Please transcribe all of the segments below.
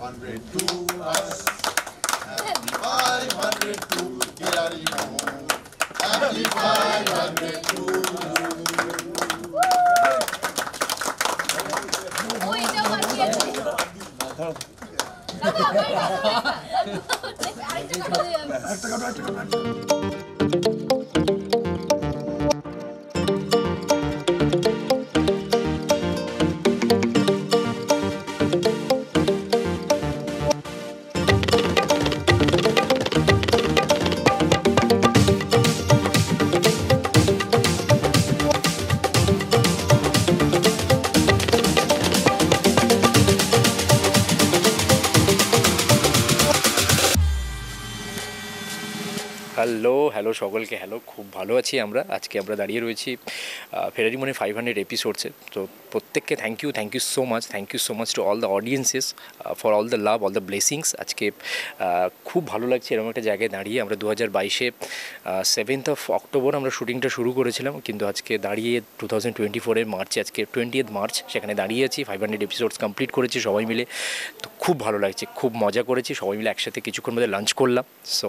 hundred to us. Happy five hundred to Kirarimo. Happy five hundred to Come on, wait, wait, wait, wait. Hello hello সকলকে hello খুব ভালো আছি আমরা আজকে আমরা দাঁড়িয়ে রয়েছি ফেরারি মনে ফাইভ হান্ড্রেড এপিসোডসে তো প্রত্যেককে thank you thank you so much thank you so much to all the audiences for all the love all the blessings আজকে খুব ভালো লাগছে এরকম একটা জায়গায় দাঁড়িয়ে আমরা দু হাজার বাইশে সেভেন্থ অফ অক্টোবর আমরা শুটিংটা শুরু করেছিলাম কিন্তু আজকে দাঁড়িয়ে টু থাউজেন্ড টোয়েন্টি ফোরের মার্চে আজকে টোয়েন্টি এথ মার্চ সেখানে দাঁড়িয়ে আছি ফাইভ হান্ড্রেড এপিসোডস কমপ্লিট করেছি সবাই মিলে তো খুব ভালো লাগছে খুব মজা করেছি সবাই মিলে একসাথে কিছুক্ষণ মধ্যে লাঞ্চ করলাম সো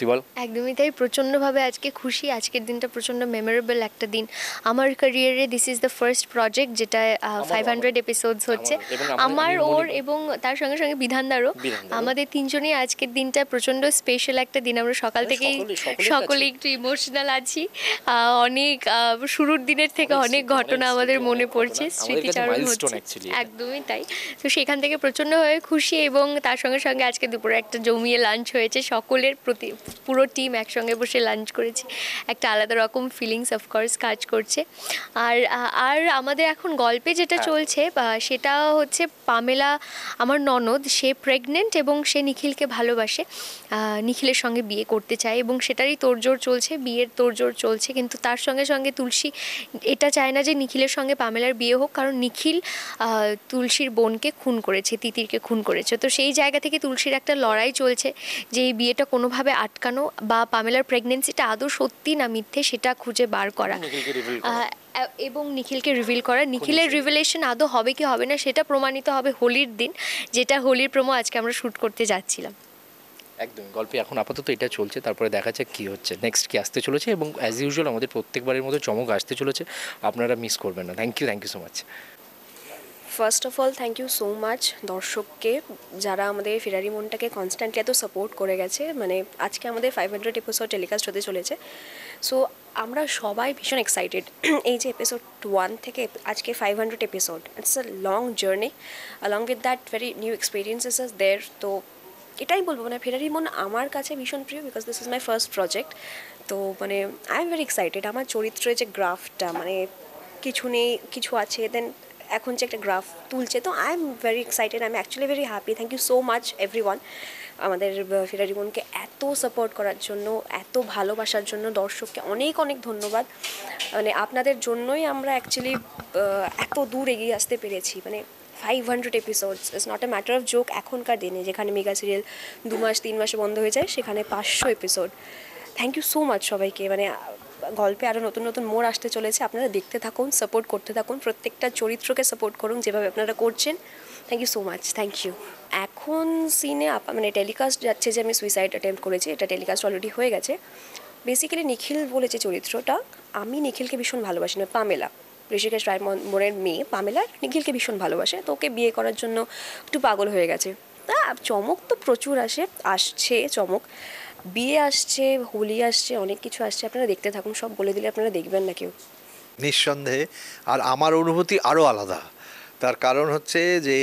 সত্যি বল একদমই তাই প্রচণ্ডভাবে আজকে খুশি আজকের দিনটা প্রচণ্ড মেমোরেবল একটা দিন আমার ক্যারিয়ারে this is the first project যেটা ফাইভ হান্ড্রেড এপিসোডস হচ্ছে আমার ওর এবং তার সঙ্গে সঙ্গে বিধানদারও আমাদের তিনজনই আজকের দিনটা প্রচণ্ড স্পেশাল একটা দিন আমরা সকাল থেকেই সকলে একটু ইমোশনাল আছি অনেক শুরুর দিনের থেকে অনেক ঘটনা আমাদের মনে পড়ছে স্মৃতিচারণ হচ্ছে একদমই তাই তো সেখান থেকে প্রচণ্ডভাবে খুশি এবং তার সঙ্গে সঙ্গে আজকে দুপুরে একটা জমিয়ে লাঞ্চ হয়েছে সকলের প্রতি পুরো টিম একসঙ্গে বসে লাঞ্চ করেছি একটা আলাদা রকম ফিলিংস অফকোর্স কাজ করছে আর আর আমাদের এখন গল্পে যেটা হ্যাঁ। চলছে সেটা হচ্ছে পামেলা আমার ননদ সে প্রেগনেন্ট এবং সে নিখিলকে ভালোবাসে নিখিলের সঙ্গে বিয়ে করতে চায় এবং সেটারই তোড়জোড় চলছে বিয়ের তোড়জোড় চলছে কিন্তু তার সঙ্গে সঙ্গে তুলসী এটা চায় না যে নিখিলের সঙ্গে পামেলার বিয়ে হোক কারণ নিখিল তুলসীর বোনকে খুন করেছে তিতিরকে খুন করেছে তো সেই জায়গা থেকে তুলসীর একটা লড়াই চলছে যে এই বিয়েটা কোনোভাবে আটকে আটকানো বা পামেলার প্রেগনেন্সিটা আদৌ সত্যি না মিথ্যে সেটা খুঁজে বার করা এবং নিখিলকে রিভিল করা নিখিলের রিভিলেশন আদৌ হবে কি হবে না সেটা প্রমাণিত হবে হোলির দিন যেটা হোলির প্রোমো আজকে আমরা শ্যুট করতে যাচ্ছিলাম একদম গল্পে এখন আপাতত এটা চলছে তারপরে দেখা যাক কী হচ্ছে নেক্সট কি আসতে চলেছে এবং অ্যাজ ইউজুয়াল আমাদের প্রত্যেকবারের মতো চমক আসতে চলেছে আপনারা মিস করবেন না thank you thank you so much first of all thank you so much দর্শককে যারা আমাদের ফেরারি মনটাকে কনস্ট্যান্টলি এত সাপোর্ট করে গেছে মানে আজকে আমাদের ফাইভ হান্ড্রেড এপিসোড টেলিকাস্ট হতে চলেছে সো আমরা সবাই ভীষণ এক্সাইটেড এই যে এপিসোড ওয়ান থেকে আজকে five hundred episode it's a long journey along with that very new experiences is there তো এটাই বলবো মানে ফেরারি মন আমার কাছে ভীষণ প্রিয় because this is my first project তো মানে আই এম ভেরি এক্সাইটেড আমার চরিত্রের যে গ্রাফটা মানে কিছু নেই কিছু আছে দেন এখন যে একটা গ্রাফ তুলছে তো I am very excited I am actually very happy thank you so much everyone আমাদের ফিরা বোনকে এত সাপোর্ট করার জন্য এত ভালোবাসার জন্য দর্শককে অনেক অনেক ধন্যবাদ মানে আপনাদের জন্যই আমরা অ্যাকচুয়ালি এত দূর এগিয়ে আসতে পেরেছি মানে five hundred episodes it's not a matter of joke এখনকার দিনে যেখানে মেগা সিরিয়াল দু মাস তিন মাসে বন্ধ হয়ে যায় সেখানে পাঁচশো episode thank you so much সবাইকে মানে গল্পে আরও নতুন নতুন মোড় আসতে চলেছে আপনারা দেখতে থাকুন সাপোর্ট করতে থাকুন প্রত্যেকটা চরিত্রকে সাপোর্ট করুন যেভাবে আপনারা করছেন thank you so much thank you এখন সিনে মানে টেলিকাস্ট যাচ্ছে যে আমি সুইসাইড অ্যাটেম্প্ট করেছি এটা টেলিকাস্ট অলরেডি হয়ে গেছে বেসিক্যালি নিখিল বলেছে চরিত্রটা আমি নিখিলকে ভীষণ ভালোবাসি না পামেলা ঋষিকেশ রায় মোড়ের মেয়ে পামেলা নিখিলকে ভীষণ ভালোবাসে তো ওকে বিয়ে করার জন্য একটু পাগল হয়ে গেছে তা চমক তো প্রচুর আসে আসছে চমক বিয়ে আসছে হোলি আসছে অনেক কিছু আসছে আপনারা দেখতে থাকুন সব বলে দিলে আপনারা দেখবেন না কেউ নিঃসন্দেহে আর আমার অনুভূতি আরও আলাদা তার কারণ হচ্ছে যে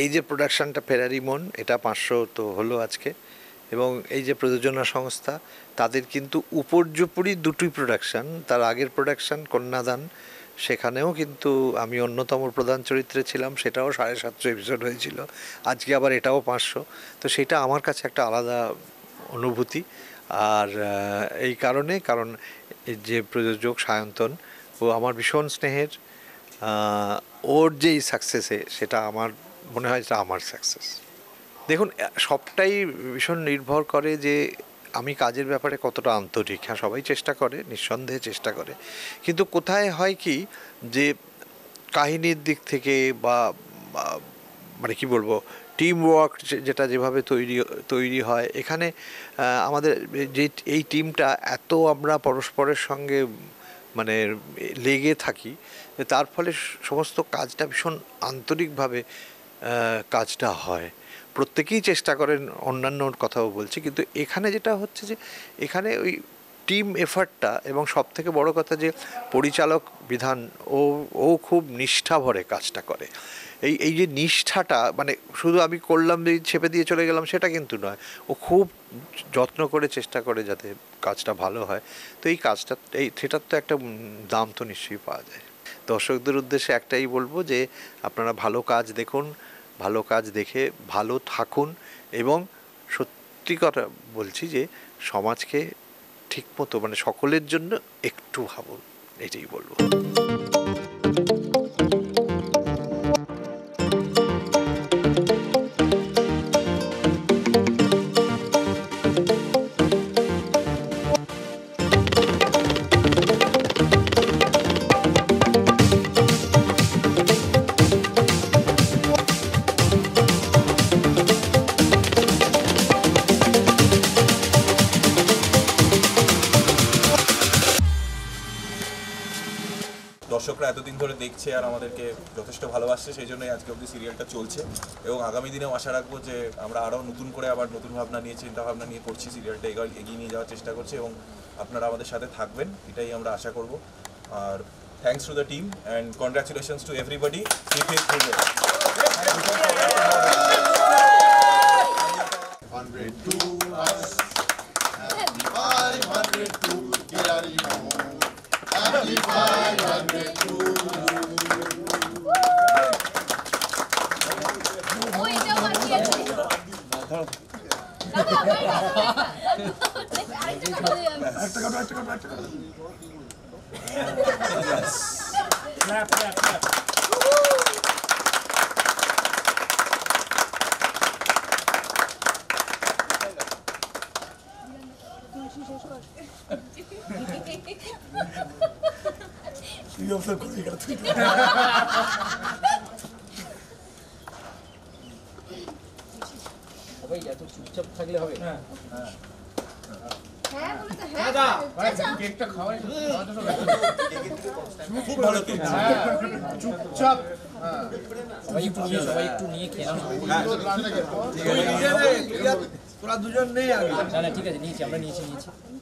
এই যে প্রোডাকশানটা ফেরারি মন এটা পাঁচশো তো হলো আজকে এবং এই যে প্রযোজনা সংস্থা তাদের কিন্তু উপর্যুপুরি দুটি প্রোডাকশান তার আগের প্রোডাকশান কন্যাদান সেখানেও কিন্তু আমি অন্যতম প্রধান চরিত্রে ছিলাম সেটাও সাড়ে সাতশো এপিসোড হয়েছিল আজকে আবার এটাও পাঁচশো তো সেটা আমার কাছে একটা আলাদা অনুভূতি আর এই কারণে কারণ যে প্রযোজক সায়ন্তন ও আমার ভীষণ স্নেহের ওর যেই সাকসেসে সেটা আমার মনে হয় যেটা আমার সাকসেস দেখুন সবটাই ভীষণ নির্ভর করে যে আমি কাজের ব্যাপারে কতটা আন্তরিক হ্যাঁ সবাই চেষ্টা করে নিঃসন্দেহে চেষ্টা করে কিন্তু কোথায় হয় কি যে কাহিনীর দিক থেকে বা মানে কি বলবো টিম ওয়ার্ক যেটা যেভাবে তৈরি তৈরি হয় এখানে আমাদের যে এই টিমটা এত আমরা পরস্পরের সঙ্গে মানে লেগে থাকি তার ফলে সমস্ত কাজটা ভীষণ আন্তরিকভাবে কাজটা হয় প্রত্যেকেই চেষ্টা করেন অন্যান্য কথাও বলছি কিন্তু এখানে যেটা হচ্ছে যে এখানে ওই টিম এফার্টটা এবং সব থেকে বড় কথা যে পরিচালক বিধান ও ও খুব নিষ্ঠাভরে কাজটা করে এই এই যে নিষ্ঠাটা মানে শুধু আমি করলাম যে ছেপে দিয়ে চলে গেলাম সেটা কিন্তু নয় ও খুব যত্ন করে চেষ্টা করে যাতে কাজটা ভালো হয় তো এই কাজটা এই সেটার তো একটা দাম তো নিশ্চয়ই পাওয়া যায় দর্শকদের উদ্দেশ্যে একটাই বলবো যে আপনারা ভালো কাজ দেখুন ভালো কাজ দেখে ভালো থাকুন এবং সত্যি কথা বলছি যে সমাজকে ঠিকমতো মানে সকলের জন্য একটু ভাবুন এটাই বলবো দর্শকরা এতদিন ধরে দেখছে আর আমাদেরকে যথেষ্ট ভালোবাসছে সেই জন্যই আজকে অব্দি সিরিয়ালটা চলছে এবং আগামী দিনেও আশা রাখবো যে আমরা আরও নতুন করে আবার নতুন ভাবনা নিয়ে চিন্তা ভাবনা নিয়ে করছি সিরিয়ালটা এগিয়ে নিয়ে যাওয়ার চেষ্টা করছি এবং আপনারা আমাদের সাথে থাকবেন এটাই আমরা আশা করব আর thanks to the team and congratulations to everybody Hundred happy একটা কাটো clap clap clap তুই অবসর চুপচাপ থাকলে হবে হ্যাঁ হ্যাঁ চুপচাপ সবাই একটু নিয়ে খেলাম তোরা দুজন নেই ঠিক আছে নিয়েছি আমরা নিয়েছি নিয়েছি